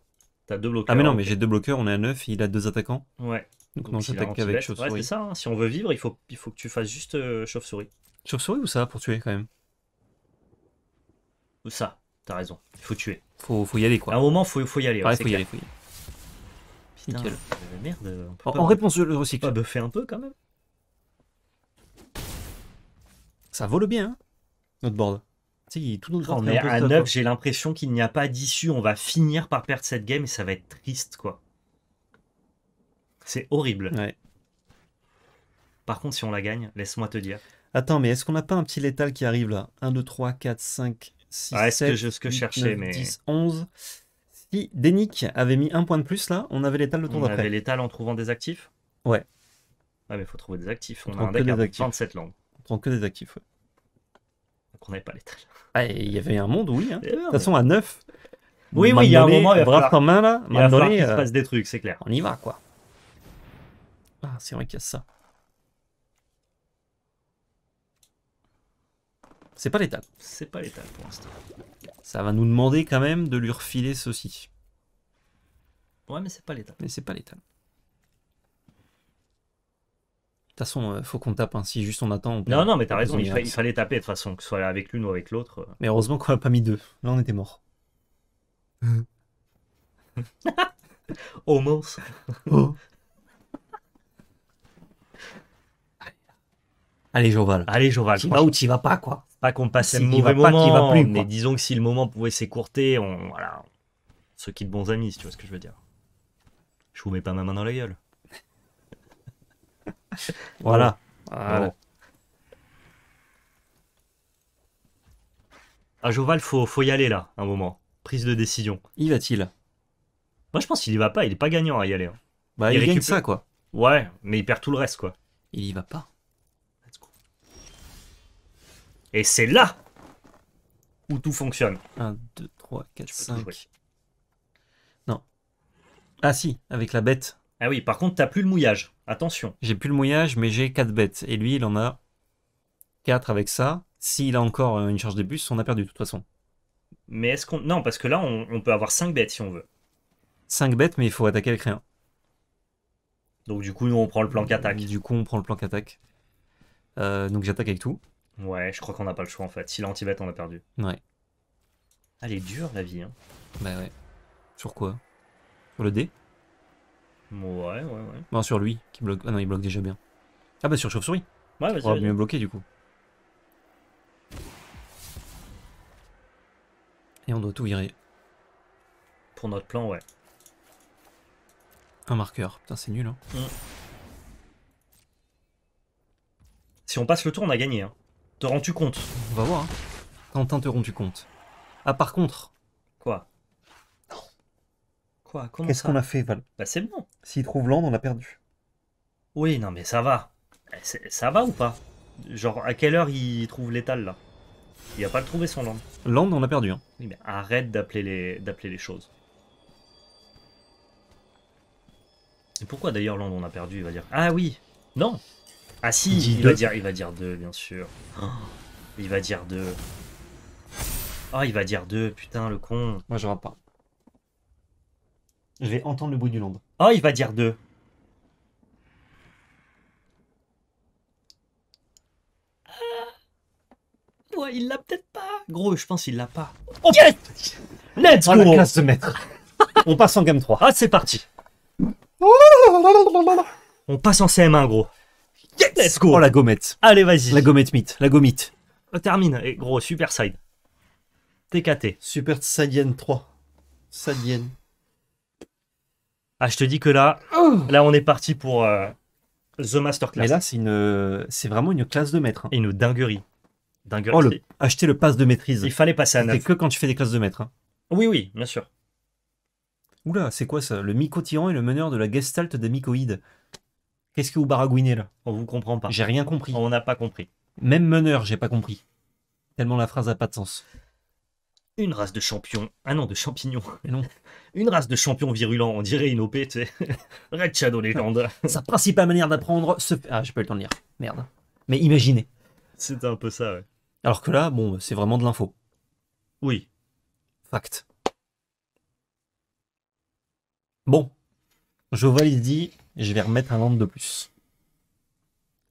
T'as deux bloqueurs. Ah, mais non, mais j'ai deux bloqueurs, on est à 9, il a deux attaquants. Ouais. Donc, non, j'attaque avec chauve-souris. c'est ça, hein. si on veut vivre, il faut, il faut que tu fasses juste chauve-souris. Chauve-souris ou ça, pour tuer, quand même ça, t'as raison. Il faut tuer. Faut, faut y aller quoi. À un moment, faut, faut y aller. Ouais, ouais, faut, y aller, faut y aller. Putain, merde. en, réponse, le recycle. peut buffer un peu quand même. Ça vole bien, hein, notre board. Est tout notre board On est à 9, hein. j'ai l'impression qu'il n'y a pas d'issue. On va finir par perdre cette game et ça va être triste, quoi. C'est horrible. Ouais. Par contre, si on la gagne, laisse-moi te dire. Attends, mais est-ce qu'on n'a pas un petit létal qui arrive là 1, 2, 3, 4, 5, 6, ouais, 7, ce que, je cherchais, 9, mais... 10, 11. Si Denik avait mis un point de plus là, on avait l'étal le tour d'après. On avait l'étal en trouvant des actifs Ouais. Ouais, mais faut trouver des actifs. On, on a un deck de 27 langues. On prend que des actifs, ouais. Donc on n'avait pas l'étal. Ah, il y avait un monde, oui. Hein. Eh, de toute façon, à 9. Oui, oui, il y a un moment, il va falloir... en main, là, il, va falloir se euh, passe des trucs, c'est clair. On y va, quoi. Ah, c'est vrai qu'il y a ça. C'est pas l'étape C'est pas l'étape pour l'instant. Ça va nous demander quand même de lui refiler ceci. Ouais, mais c'est pas l'étape Mais c'est pas l'étape De toute façon, euh, faut qu'on tape. ainsi hein. Si juste on attend. non, non, mais t'as raison. Il, fallait taper de toute façon, que ce soit avec l'une ou avec l'autre. Euh. Mais heureusement qu'on a pas mis deux. Là, on était mort. [laughs] [laughs] oh oh. [laughs] Allez, Joval. Allez, Joval. Tu vas ou tu vas pas, quoi qu'on passe un mauvais va moment, va plus, mais disons que si le moment pouvait s'écourter, on, voilà, on se quitte bons amis, si tu vois ce que je veux dire. Je vous mets pas ma main dans la gueule. [laughs] voilà. voilà. Ah, Joval, faut, faut y aller là, un moment. Prise de décision. Y va-t-il Moi, je pense qu'il y va pas, il est pas gagnant à y aller. Hein. Bah, il, récupère... ça, quoi. Ouais, mais il perd tout le reste, quoi. Il y va pas. Et c'est là où tout fonctionne. 1, 2, 3, 4, 5. Non. Ah si, avec la bête. Ah oui, par contre, t'as plus le mouillage. Attention. J'ai plus le mouillage, mais j'ai 4 bêtes. Et lui, il en a 4 avec ça. S'il a encore euh, une charge de bus, on a perdu de toute façon. Mais est-ce qu'on. Non, parce que là, on, peut avoir 5 bêtes si on veut. 5 bêtes, mais il faut attaquer avec rien. Donc du coup, nous, on prend le plan qu'attaque. Euh, du coup, on prend le plan qu'attaque. Euh, donc j'attaque avec tout. Ouais, je crois qu'on n'a pas le choix en fait. Si est on a perdu. Ouais. Ah, elle est dure la vie. Hein. Bah ouais. Sur quoi Sur le dé Ouais, ouais, ouais. Non, sur lui, qui bloque. Ah non, il bloque déjà bien. Ah bah sur chauve-souris. Ouais, vas-y. On va mieux bloquer du coup. Et on doit tout virer. Pour notre plan, ouais. Un marqueur. Putain, c'est nul. Hein. Mm. Si on passe le tour, on a gagné. Hein. Te rends-tu compte On va voir. Quand hein. Quentin, te rends-tu compte Ah, par contre. Quoi Non. Quoi Comment Qu'est-ce qu'on a fait, Val Bah, c'est bon. S'il trouve Land, on a perdu. Oui, non, mais ça va. Eh, ça va ou pas Genre, à quelle heure il trouve l'étal, là Il a pas le trouvé, son Land. Land, on a perdu. Hein. Oui, mais arrête d'appeler les... les choses. Et pourquoi d'ailleurs Land on a perdu Il va dire Ah oui Non ah si, il va dire, il va dire 2, bien sûr. [gasps] Il va dire 2. oh, ah, il va dire 2, putain, le con. Moi, je vois pas. Je vais entendre le bruit du land. Oh, il va dire 2. Ah, ouais, il l'a peut-être pas. Gros, je pense qu'il l'a pas. Oh, Let's oh, go [laughs] On passe en game 3. Ah, c'est parti. Oh On passe en CM1, gros. Oh, la gommette. Allez, vas-y. La gommette mythe. La gommite. Termine. gros, Super Side. TKT. Super Saiyan 3. Saiyan. Ah, je te dis que là, oh. là, on est parti pour euh, The Masterclass. Mais là, c'est une, c'est vraiment une classe de maître. Hein. Et une dinguerie. Dinguerie. Oh, le, acheter le pass de maîtrise. Il fallait passer à C'est que quand tu fais des classes de maître. Hein. Oui, oui, bien sûr. Oula, c'est quoi ça Le tyran est le meneur de la gestalt des mycoïdes. Qu'est-ce que vous baragouinez là On vous comprend pas. J'ai rien compris. On n'a pas compris. Même meneur, j'ai pas compris. Tellement la phrase a pas de sens. Une race de champions. Ah non, de champignons. Mais non. [laughs] Une race de champions virulents, on dirait une OP, tu sais. [laughs] Red Shadow Legend. [laughs] Sa principale manière d'apprendre se. Ah, j'ai pas eu le temps de lire. Merde. Mais imaginez. C'est un peu ça, ouais. Alors que là, bon, c'est vraiment de l'info. Oui. Fact. Bon. Je valide, dit je vais remettre un land de plus.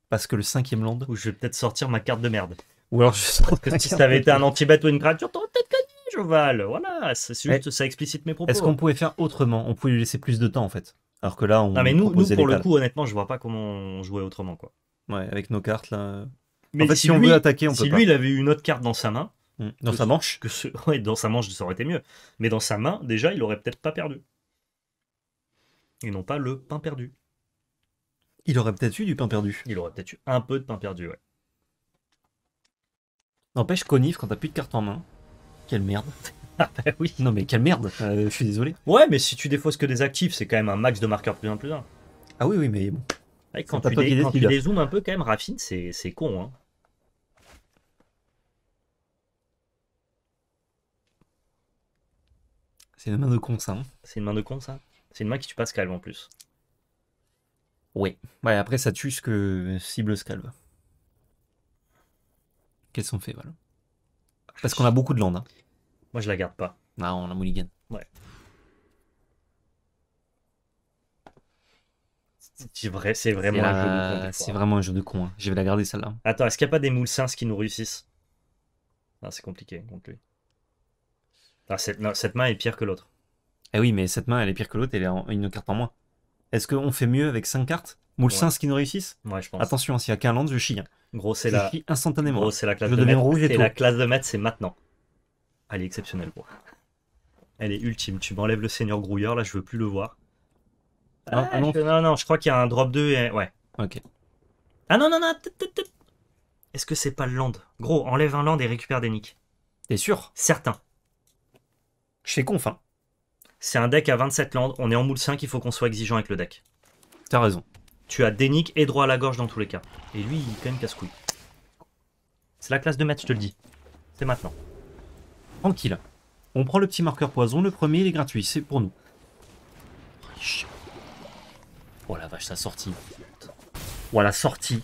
Parce que le cinquième land. Ou je vais peut-être sortir ma carte de merde. Ou alors je pense que si ça avait été un anti bête ou une créature, t'aurais peut-être gagné, Joval. Voilà, c'est juste, eh, ça explicite mes propos. Est-ce qu'on pouvait faire autrement On pouvait lui laisser plus de temps en fait. Alors que là, on. Non, mais nous, pour le coup, honnêtement, je vois pas comment on jouait autrement quoi. Ouais, avec nos cartes là. Mais si, on veut attaquer, on si pas. Si lui, il avait eu une autre carte dans sa main. Hmm. Dans sa manche que [laughs] Ouais, dans sa manche, ça aurait été mieux. Mais dans sa main, déjà, il aurait peut-être pas perdu et non pas le pain perdu. Il aurait peut-être eu du pain perdu. Il aurait peut-être eu un peu de pain perdu, ouais. N'empêche, Conif, quand t'as plus de cartes en main, quelle merde. [laughs] Ah ben oui. Non mais quelle merde, euh, je suis désolé. Ouais, mais si tu défausses que des actifs, c'est quand même un max de marqueurs plus un plus un. Ah oui, oui, mais bon. quand tu, dézoomes un peu quand même, Raffine, c'est con. Hein. C'est une main de con ça. Hein. C'est une main de con ça. C'est une main qui tue pas Scalve en plus. Oui. Ouais, après, ça tue ce que cible Scalve. quest sont fait, voilà. Parce qu'on a beaucoup de land. Hein. Moi, je la garde pas. Non, ah, on a Mulligan. Ouais. C'est vraiment, vraiment un jeu de con. Hein. Je vais la garder celle-là. Attends, est-ce qu'il n'y a pas des moules qui nous réussissent ah, C'est compliqué contre lui. Ah, cette main est pire que l'autre. Eh oui, mais cette main, elle est pire que l'autre, elle est une carte en moins. Est-ce qu'on fait mieux avec 5 cartes Moule ouais. 5 qui nous réussissent Ouais, je pense. Attention, hein, s'il n'y a qu'un land, je chie. Hein. Gros, c'est la... chie instantanément. Gros, hein. c'est la classe de maître. et, la classe de maître, c'est maintenant. Elle est exceptionnelle, bro. Elle est ultime. Tu m'enlèves le seigneur grouilleur, là, je veux plus le voir. non, ah, ah, non, non, je crois qu'il y a un drop 2 et... Ouais. Ok. Ah non, non, non Est-ce que c'est pas le land Gros, enlève un land et récupère des nicks. T'es sûr Certain. Je fais conf, hein. C'est un deck à 27 landes. On est en moule 5, il faut qu'on soit exigeant avec le deck. T'as raison. Tu as Dénic et droit à la gorge dans tous les cas. Et lui, il est quand même casse-couille. C'est la classe de match, je te le dis. C'est maintenant. Tranquille. On prend le petit marqueur poison. Le premier, il est gratuit. C'est pour nous. Oh la vache, ça sortie. Oh la sortie.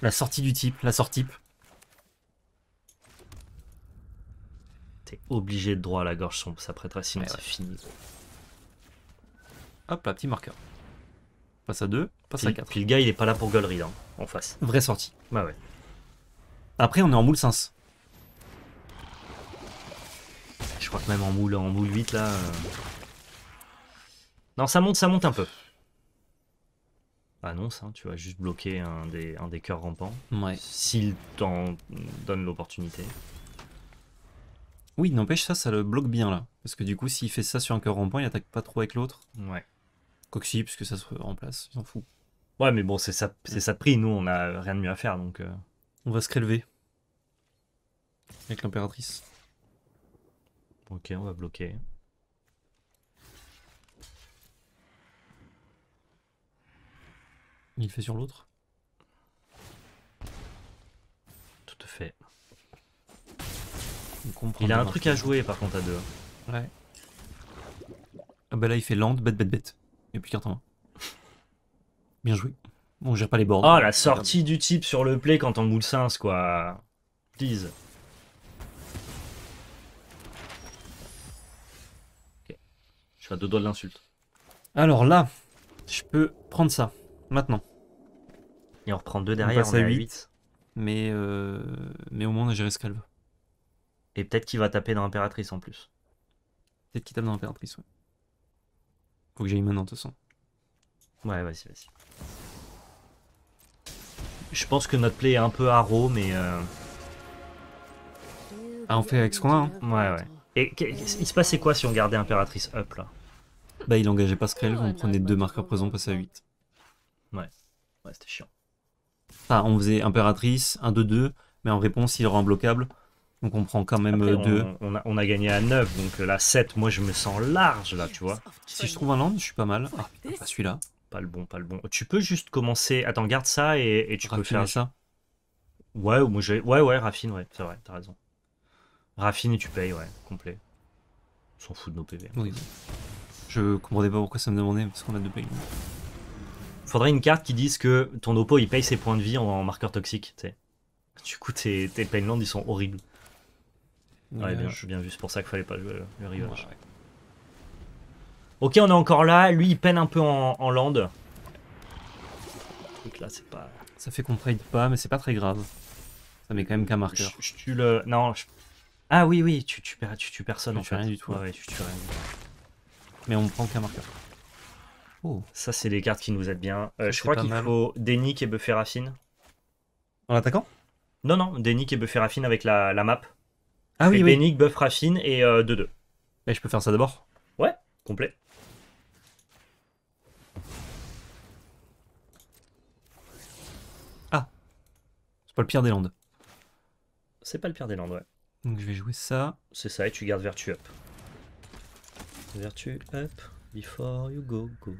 La sortie du type. La sortie. T'es obligé de droit à la gorge sombre, ça prêtera, sinon c'est fini. Hop là, petit marqueur. Passe à 2, passe à 4. Puis le gars, il est pas là pour Golrid, hein, en face. Vraie sortie. Bah ouais. Après, on est en moule 5. Je crois que même en moule, en moule 8, là... Euh. Non, ça monte, ça monte un peu. Annonce, bah hein, tu vas juste bloquer un des, un des cœurs rampants. Ouais. S'il t'en donne l'opportunité. Oui, n'empêche, ça, ça le bloque bien là. Parce que du coup, s'il fait ça sur un cœur point, il attaque pas trop avec l'autre. Ouais. Coxy, puisque ça se remplace, il s'en fout. Ouais, mais bon, c'est ça, c'est ça pris. Nous, on a rien de mieux à faire donc. Euh. On va se relever. Avec l'impératrice. Ok, on va bloquer. Il fait sur l'autre. Tout à fait. Il a un truc à jouer par contre à deux. Ouais. Ah bah là il fait land, bête, bête, bête. Et puis carte en Bien joué. Bon j'ai pas les bords. Oh la sortie du type sur le play quand on moule 5 quoi. Please. Ok. Je suis à deux doigts de l'insulte. Alors là, je peux prendre ça. Maintenant. Et on reprend deux derrière, on, 8. Mais, euh, mais au moins on a géré ce qu'elle et peut-être qu'il va taper dans l'impératrice en plus. Peut-être qu'il tape dans l'impératrice, ouais. Faut que j'aille maintenant, de toute façon. Ouais, vas-y, vas-y. Je pense que notre play est un peu arro, mais... Euh... Ah, on fait avec ce coin, hein. Ouais, ouais. Et il se passait quoi si on gardait Impératrice up, là Bah, il engageait pas Pascal, on prenait deux marqueurs présents, on passait à 8. Ouais. Ouais, c'était chiant. Enfin, on faisait Impératrice, 1-2-2, mais en réponse, il rend bloquable. Donc on prend quand même euh, deux. On, a, gagné à 9, donc euh, là 7, moi je me sens large là, tu vois. Si je trouve un land, je suis pas mal. Ah pas celui-là. Pas le bon, pas le bon. Tu peux juste commencer. Attends, garde ça et, tu peux faire. ça Ouais, moi Ouais, ouais, raffine, ouais, c'est vrai, t'as raison. Raffine et tu payes, ouais, complet. On s'en fout de nos PV. Oui. Je comprenais pas pourquoi ça me demandait, parce qu'on a deux pays. Faudrait une carte qui dise que ton oppo il paye ses points de vie en, marqueur toxique, tu sais. Du coup, tes, tes land ils sont horribles. Ouais, bien, bien vu, c'est pour ça qu'il fallait pas jouer le rivage. Ok, on est encore là. Lui, il peine un peu en, land. Donc là, c'est pas... Ça fait qu'on trade pas, mais c'est pas très grave. Ça met quand même qu'un marqueur. Je, tue le... Non, Ah oui, oui, tu tues tu, tu, personne rien du tout. Mais on prend qu'un marqueur. Oh. Ça, c'est les cartes qui nous aident bien. Euh, je crois qu'il faut Dénic et Buffer Raffine. En attaquant Non, non, Dénic et Buffer Raffine avec la map. Ah oui, oui. Bénic, Buff, Raffine et 2-2. Euh, Mais je peux faire ça d'abord Ouais, complet. Ah C'est pas le pire des landes. C'est pas le pire des landes, ouais. Donc je vais jouer ça. C'est ça, et tu gardes Vertu Up. Vertu Up, before you go, go.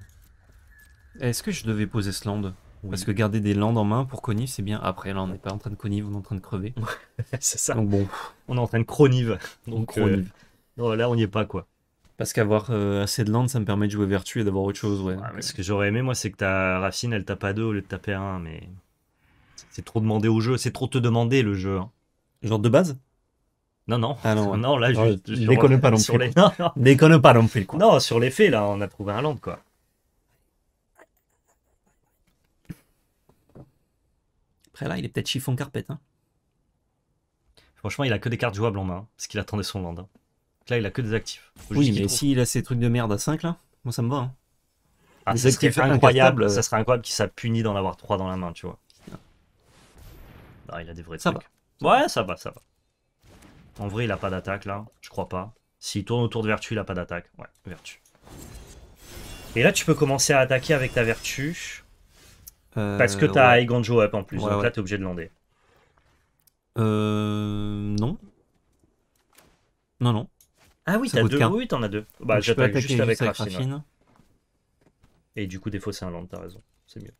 Est-ce que je devais poser ce land parce que garder des landes en main pour connive, c'est bien. Après, là, on n'est pas en train de connive, on est en train de crever. [laughs] c'est ça. Donc bon, on est en train de chronive Donc euh, là, on n'y est pas, quoi. Parce qu'avoir euh, assez de landes, ça me permet de jouer vertu et d'avoir autre chose, ouais. Ah, ce que j'aurais aimé, moi, c'est que ta racine, elle tape à deux au lieu de taper à un, mais c'est trop demandé au jeu, c'est trop te demander le jeu. Hein. Genre de base non, non. Ah, non, là, ah, je, je, [laughs] déconne pas non plus. pas non plus. Non, sur les faits, là, on a trouvé un land, quoi. Après là, il est peut-être chiffon Carpet, Hein. Franchement, il a que des cartes jouables en main, hein, parce qu'il attendait son land. Hein. Là, il a que des actifs. Oui, mais s'il a ces trucs de merde à 5 là, moi ça me va. Hein. Ah, ça, serait incroyable, ça serait incroyable qu'il s'a d'en avoir 3 dans la main, tu vois. Ah. Ah, il a des vrais ça Va. Ouais, ça va, ça va. En vrai, il a pas d'attaque là, je crois pas. S'il tourne autour de vertu, il a pas d'attaque. Ouais, vertu. Et là, tu peux commencer à attaquer avec ta vertu. Euh, Parce que t'as ouais. Up en plus, donc là t'es obligé de lander. Euh. Non. Non, non. Ah oui, t'as deux. Oui, t'en as deux. Bah, j'attaque juste avec, avec Et du coup, défaut c'est un land, t'as raison. C'est mieux.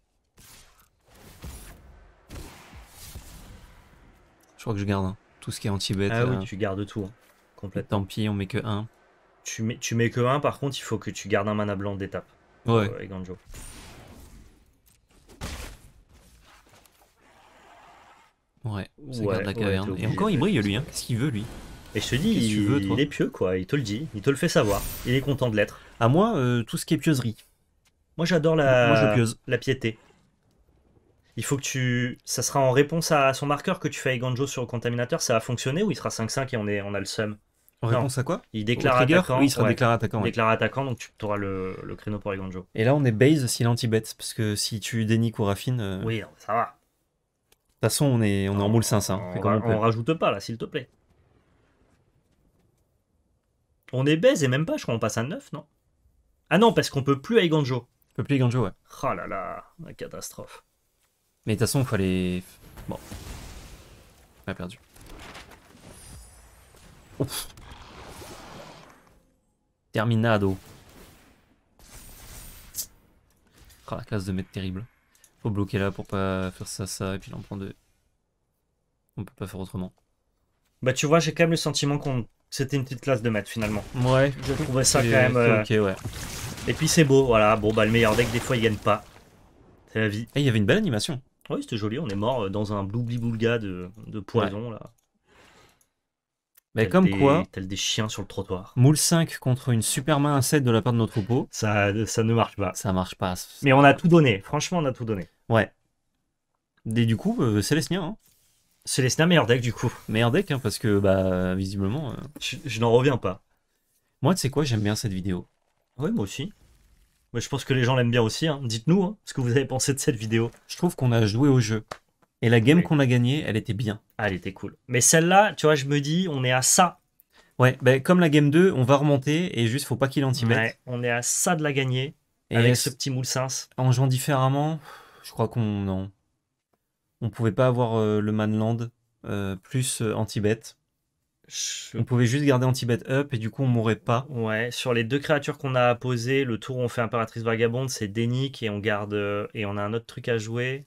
Je crois que je garde un. Hein. tout ce qui est anti-bête. Ah oui, tu gardes tout. Hein. Tant pis, on met que un. Tu mets, que un, par contre, il faut que tu gardes un mana blanc d'étape. Ouais. Euh, Ouais, c'est garde la caverne. Hein. et encore, il brille, lui. Hein. Qu'est-ce qu'il veut, lui Et je te dis, il, est pieux, quoi. Il te le dit. Il te le fait savoir. Il est content de l'être. À moi, euh, tout ce qui est pieuserie. Moi, j'adore la... la piété. Il faut que tu. Ça sera en réponse à son marqueur que tu fais Ganjo sur le contaminateur. Ça va fonctionner ou il sera 5-5 et on, est... on a le seum en réponse à quoi Il déclare attaquant. il sera déclaré attaquant. attaquant, donc tu auras le, créneau pour Et là, on est base si anti parce que si tu déniques ou raffines euh, Oui, ça va. De toute façon, on est, on est en moule 500. On, on, rajoute pas là, s'il te plaît. On est baise et même pas, je crois qu'on passe à 9, non Ah non, parce qu'on peut plus à On peut plus à Ganjo, ouais. Oh là là, la catastrophe. Mais de toute façon, il fallait. Bon. On a perdu. Terminado. Oh, la classe de mettre terrible bloquer là pour pas faire ça, ça, et puis l'en on prend deux. On peut pas faire autrement. Bah tu vois, j'ai quand même le sentiment qu'on c'était une petite classe de maths finalement. Ouais. Je trouvais ça quand même. Euh, ok, ouais. Et puis c'est beau, voilà. Bon, bah le meilleur deck, des fois, il gagne pas. C'est la vie. Et eh, il y avait une belle animation. Oui, c'était joli. On est mort euh, dans un bloubli boulga de, de poison, là. Mais comme quoi. Tel des chiens sur le trottoir. Moule 5 contre une super main 7 de la part de notre troupeaux. Ça, ça ne marche pas. Ça marche pas. Mais on a tout donné. Franchement, on a tout donné. Ouais. Et du coup, euh, Célestia, hein. Célestia, meilleur deck du coup. Meilleur deck, hein, parce que bah visiblement. Euh, je, n'en reviens pas. Moi, tu sais quoi, j'aime bien cette vidéo. Oui, moi aussi. Moi, je pense que les gens l'aiment bien aussi. hein. Dites-nous hein, ce que vous avez pensé de cette vidéo. Je trouve qu'on a joué au jeu. Et la game qu'on a gagnée, elle était bien. Ah, elle était cool. Mais celle-là, tu vois, je me dis, on est à ça. Ouais, bah, comme la game 2, on va remonter et juste faut pas qu'il en t'y mette. Ouais, on est à ça de la gagner. et avec ce petit moule en jouant différemment, je crois qu'on On pouvait pas avoir euh, le Manland euh, plus euh, Antibet. On pouvait juste garder anti-bet up et du coup on mourrait pas. Ouais, sur les deux créatures qu'on a posées, le tour où on fait Impératrice Vagabonde, c'est Dénic et on garde et on a un autre truc à jouer.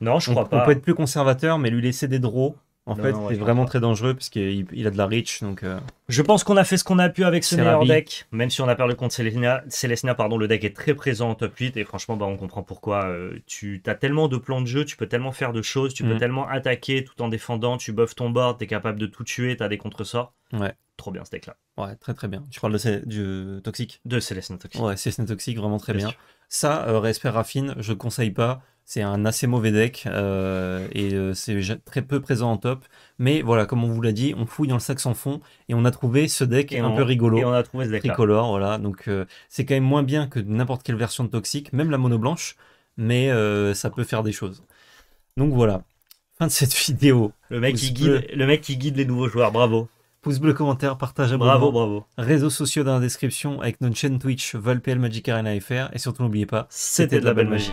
Non, je crois pas. On peut être plus conservateur, mais lui laisser des draws en fait, c'est vraiment très dangereux parce qu'il a de la reach. Donc, euh. Je pense qu'on a fait ce qu'on a pu avec ce meilleur deck. Même si on a perdu contre Celestina, pardon, le deck est très présent en top 8. Et franchement, bah, on comprend pourquoi. Euh, tu as tellement de plans de jeu, tu peux tellement faire de choses, tu peux mm. tellement attaquer tout en défendant. Tu buffes ton board, tu es capable de tout tuer, tu as des contresorts. Ouais. Trop bien ce deck-là. Ouais, très très bien. Tu parles de, du Toxique De Celestina Toxique. Ouais, Celestina Toxique, vraiment très bien. Ça, euh, respect Raffine, je conseille pas. C'est un assez mauvais deck euh, et euh, c'est très peu présent en top. Mais voilà, comme on vous l'a dit, on fouille dans le sac sans fond et on a trouvé ce deck un peu rigolo. Et on a trouvé ce deck. Tricolore, voilà. Donc euh, c'est quand même moins bien que n'importe quelle version de Toxic, même la mono blanche, mais ça peut faire des choses. Donc voilà, fin de cette [laughs] vidéo. Le mec, qui guide, les nouveaux joueurs, bravo. Pouce bleu, commentaire, partage, Bravo, bravo. Réseaux sociaux dans la description avec notre chaîne Twitch, ValPL Magic Arena FR. Et surtout, n'oubliez pas, c'était de la belle magie.